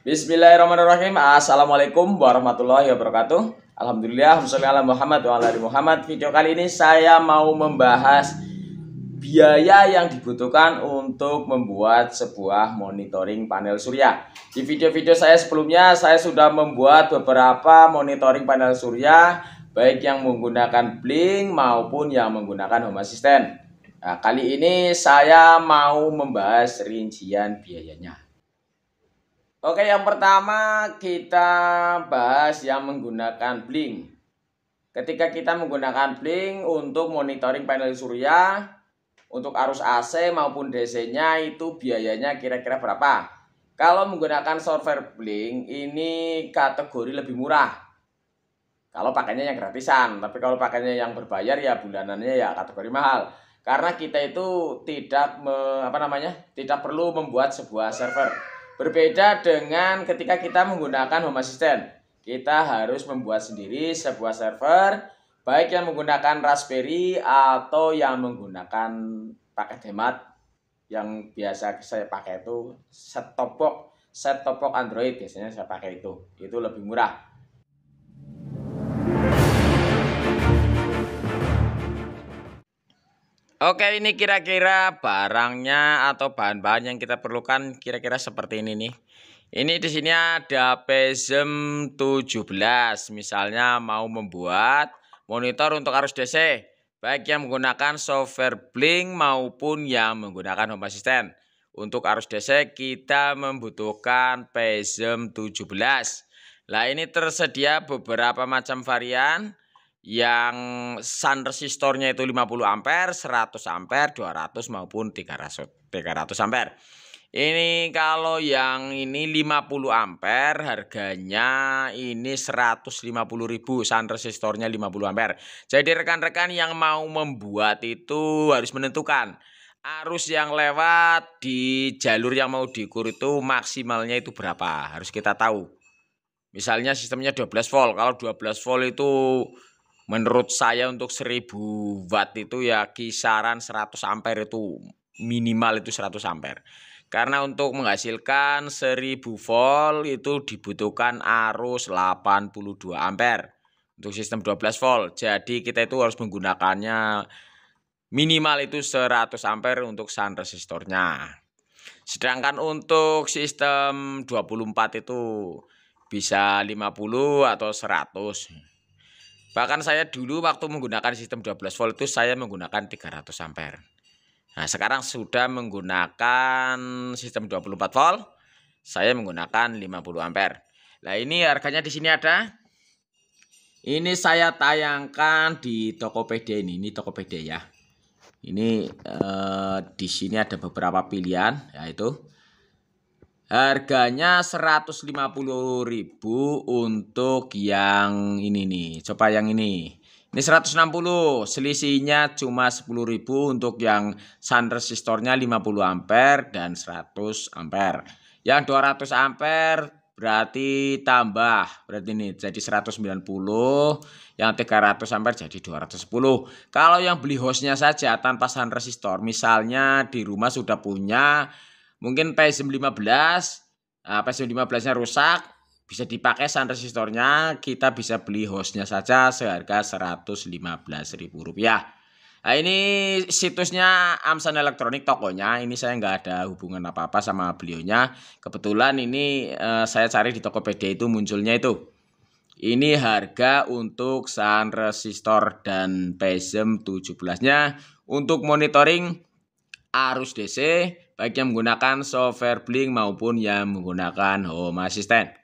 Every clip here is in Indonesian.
Bismillahirrahmanirrahim. Assalamualaikum warahmatullahi wabarakatuh. Alhamdulillah, alam Muhammad wa ala Muhammad. Video kali ini saya mau membahas biaya yang dibutuhkan untuk membuat sebuah monitoring panel surya. Di video-video saya sebelumnya, saya sudah membuat beberapa monitoring panel surya, baik yang menggunakan bling maupun yang menggunakan Home Assistant. Nah, kali ini saya mau membahas rincian biayanya. Oke, yang pertama kita bahas yang menggunakan blink. Ketika kita menggunakan blink untuk monitoring panel surya, untuk arus AC maupun DC-nya itu biayanya kira-kira berapa? Kalau menggunakan software blink ini kategori lebih murah. Kalau pakainya yang gratisan, tapi kalau pakainya yang berbayar ya bulanannya ya kategori mahal. Karena kita itu tidak me, apa namanya? tidak perlu membuat sebuah server Berbeda dengan ketika kita menggunakan Home Assistant. Kita harus membuat sendiri sebuah server, baik yang menggunakan Raspberry atau yang menggunakan paket hemat yang biasa saya pakai itu set top box, set top box Android biasanya saya pakai itu. Itu lebih murah. Oke, ini kira-kira barangnya atau bahan-bahan yang kita perlukan kira-kira seperti ini nih. Ini di sini ada PESM 17. Misalnya mau membuat monitor untuk arus DC, baik yang menggunakan software Blink maupun yang menggunakan Home Assistant. Untuk arus DC kita membutuhkan PESM 17. Nah, ini tersedia beberapa macam varian yang sun resistornya itu 50 ampere, 100 ampere, 200 maupun 300 300 ampere. Ini kalau yang ini 50 ampere harganya ini ribu sun resistornya 50 ampere. Jadi rekan-rekan yang mau membuat itu harus menentukan arus yang lewat di jalur yang mau diukur itu maksimalnya itu berapa. Harus kita tahu. Misalnya sistemnya 12 volt, kalau 12 volt itu menurut saya untuk 1000 watt itu ya kisaran 100 ampere itu minimal itu 100 ampere karena untuk menghasilkan 1000 volt itu dibutuhkan arus 82 ampere untuk sistem 12 volt jadi kita itu harus menggunakannya minimal itu 100 ampere untuk sun resistornya sedangkan untuk sistem 24 itu bisa 50 atau 100 Bahkan saya dulu waktu menggunakan sistem 12 volt itu saya menggunakan 300 ampere. Nah, sekarang sudah menggunakan sistem 24 volt, saya menggunakan 50 ampere. Nah, ini harganya di sini ada. Ini saya tayangkan di Tokopedia ini, ini Tokopedia ya. Ini eh, di sini ada beberapa pilihan yaitu Harganya 150.000 untuk yang ini nih. Coba yang ini. Ini 160, selisihnya cuma 10.000 untuk yang sun resistornya 50 ampere dan 100 ampere. Yang 200 ampere berarti tambah berarti ini jadi 190 yang 300 ampere jadi 210 kalau yang beli hostnya saja tanpa sun resistor misalnya di rumah sudah punya Mungkin PSM 15, uh, PSM 15-nya rusak, bisa dipakai sun resistornya, kita bisa beli hostnya saja seharga ribu rupiah Nah, ini situsnya Amsan Elektronik tokonya. Ini saya nggak ada hubungan apa-apa sama belionya, Kebetulan ini eh, saya cari di Tokopedia itu munculnya itu. Ini harga untuk sun resistor dan PSM 17-nya. Untuk monitoring arus DC, baik yang menggunakan software Blink maupun yang menggunakan Home Assistant.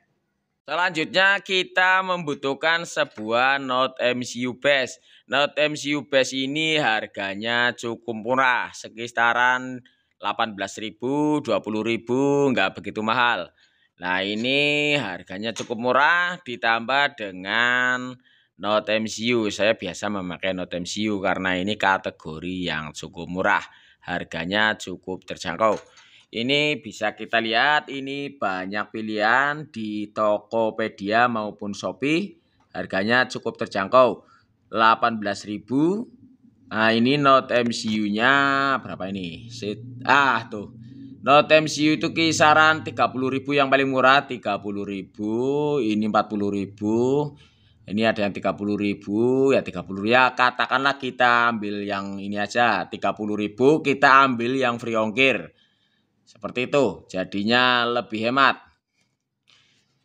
Selanjutnya kita membutuhkan sebuah Note MCU Base. Note MCU Base ini harganya cukup murah, sekitaran 18.000, 20.000, nggak begitu mahal. Nah ini harganya cukup murah ditambah dengan Note MCU. Saya biasa memakai Note MCU karena ini kategori yang cukup murah harganya cukup terjangkau. Ini bisa kita lihat, ini banyak pilihan di Tokopedia maupun Shopee. Harganya cukup terjangkau. 18.000. Nah, ini Note MCU-nya berapa ini? ah tuh. Note MCU itu kisaran 30.000 yang paling murah, 30.000, ini 40.000 ini ada yang 30.000 ya 30 ya katakanlah kita ambil yang ini aja 30.000 kita ambil yang free ongkir seperti itu jadinya lebih hemat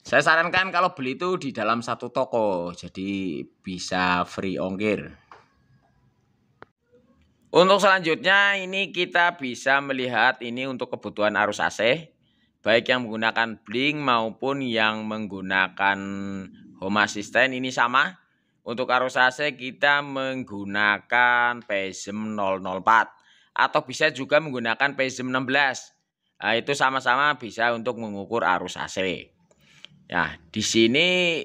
saya sarankan kalau beli itu di dalam satu toko jadi bisa free ongkir untuk selanjutnya ini kita bisa melihat ini untuk kebutuhan arus AC baik yang menggunakan bling maupun yang menggunakan home assistant ini sama. Untuk arus AC kita menggunakan PSM e 004 atau bisa juga menggunakan PSM e 16. Nah, itu sama-sama bisa untuk mengukur arus AC. Nah, di sini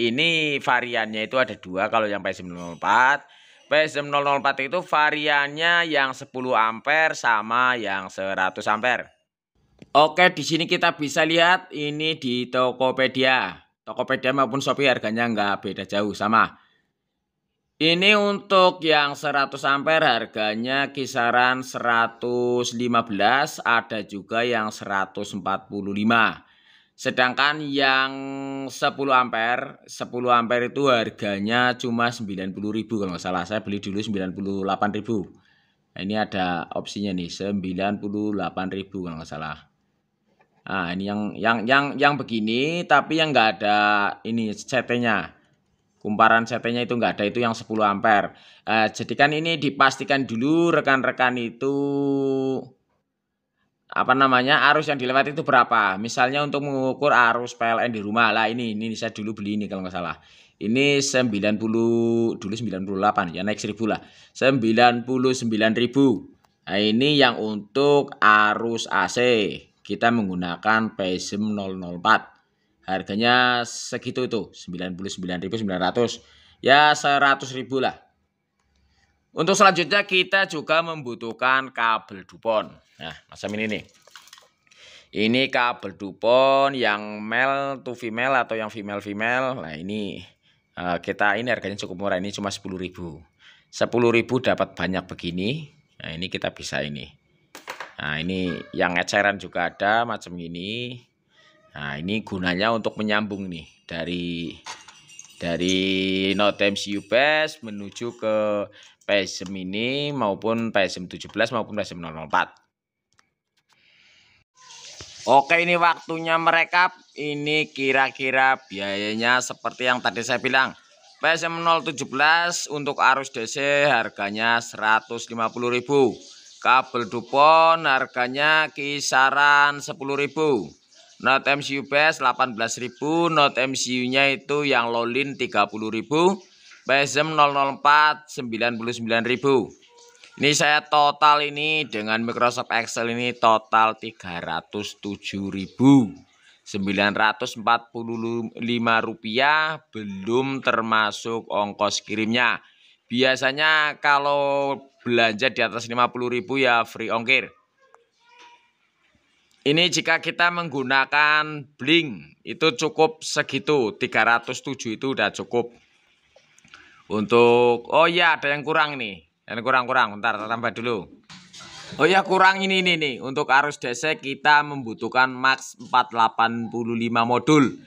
ini variannya itu ada dua kalau yang PSM 004. PSM 004 itu variannya yang 10 ampere sama yang 100 ampere. Oke, di sini kita bisa lihat ini di Tokopedia. Tokopedia maupun Shopee harganya nggak beda jauh sama. Ini untuk yang 100 ampere harganya kisaran 115, ada juga yang 145. Sedangkan yang 10 ampere, 10 ampere itu harganya cuma 90.000 kalau nggak salah. Saya beli dulu 98.000. Nah, ini ada opsinya nih 98.000 kalau nggak salah. Nah, ini yang yang yang yang begini tapi yang enggak ada ini CT-nya. Kumparan CT-nya itu enggak ada itu yang 10 ampere. Eh, jadi kan ini dipastikan dulu rekan-rekan itu apa namanya arus yang dilewati itu berapa misalnya untuk mengukur arus PLN di rumah lah ini ini saya dulu beli ini kalau nggak salah ini 90 dulu 98 ya naik 1000 lah 99.000 nah ini yang untuk arus AC kita menggunakan PSM 004. Harganya segitu itu, 99.900. Ya 100.000 lah. Untuk selanjutnya kita juga membutuhkan kabel dupon. Nah, macam ini nih. Ini kabel dupon yang male to female atau yang female female. Nah, ini eh, kita ini harganya cukup murah. Ini cuma 10.000. 10.000 dapat banyak begini. Nah, ini kita bisa ini. Nah, ini yang eceran juga ada macam ini. Nah, ini gunanya untuk menyambung nih dari dari Note MCU Base menuju ke PSM ini maupun PSM 17 maupun PSM 004. Oke, ini waktunya merekap. Ini kira-kira biayanya seperti yang tadi saya bilang. PSM 017 untuk arus DC harganya ribu Kabel Dupont harganya kisaran 10.000. Not MCU base 18.000, not MCU-nya itu yang lolin 30.000, PSM 004 99.000. Ini saya total ini dengan Microsoft Excel ini total 307.000. 945 rupiah belum termasuk ongkos kirimnya. Biasanya kalau belanja di atas 50.000 ya free ongkir. Ini jika kita menggunakan bling itu cukup segitu 307 itu udah cukup. Untuk oh ya ada yang kurang nih. Yang kurang-kurang ntar tambah dulu. Oh ya kurang ini nih nih untuk arus DC kita membutuhkan max 485 modul.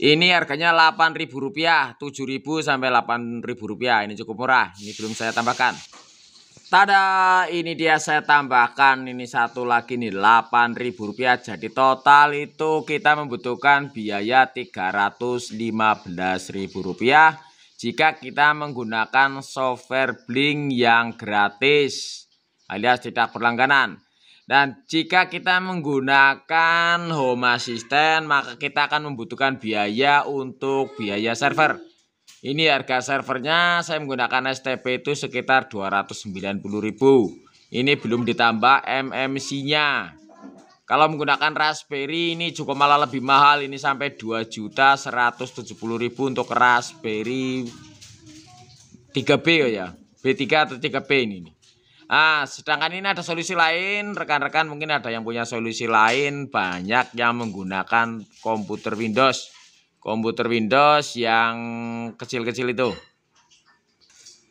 Ini harganya Rp8.000, Rp7.000 sampai rp rupiah Ini cukup murah. Ini belum saya tambahkan. Tada, ini dia saya tambahkan ini satu lagi nih 8.000 rupiah. Jadi total itu kita membutuhkan biaya rp rupiah jika kita menggunakan software Blink yang gratis alias tidak berlangganan. Dan jika kita menggunakan Home Assistant maka kita akan membutuhkan biaya untuk biaya server. Ini harga servernya saya menggunakan STP itu sekitar 290.000. Ini belum ditambah MMC-nya. Kalau menggunakan Raspberry ini cukup malah lebih mahal, ini sampai 2.170.000 untuk Raspberry 3B ya. B3 atau 3B ini. Nah, sedangkan ini ada solusi lain, rekan-rekan mungkin ada yang punya solusi lain, banyak yang menggunakan komputer Windows komputer Windows yang kecil-kecil itu.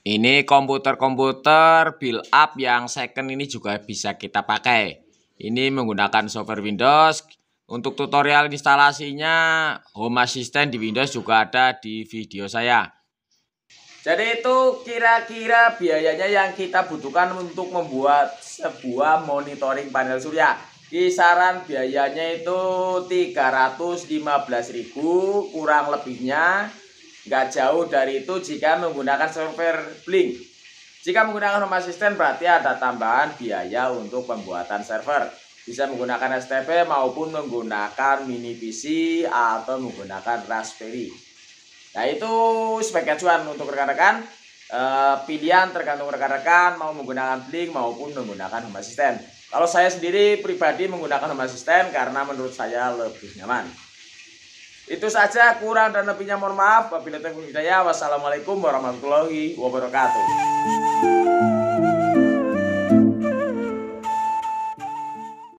Ini komputer-komputer build up yang second ini juga bisa kita pakai. Ini menggunakan software Windows. Untuk tutorial instalasinya Home Assistant di Windows juga ada di video saya. Jadi itu kira-kira biayanya yang kita butuhkan untuk membuat sebuah monitoring panel surya kisaran biayanya itu 315.000 kurang lebihnya nggak jauh dari itu jika menggunakan server Blink jika menggunakan Home Assistant berarti ada tambahan biaya untuk pembuatan server bisa menggunakan STP maupun menggunakan mini PC atau menggunakan Raspberry nah itu sebagai acuan untuk rekan-rekan eh, pilihan tergantung rekan-rekan mau menggunakan Blink maupun menggunakan Home Assistant kalau saya sendiri pribadi menggunakan home assistant karena menurut saya lebih nyaman. Itu saja kurang dan lebihnya mohon maaf. Wabillahi taufiq Wassalamualaikum warahmatullahi wabarakatuh.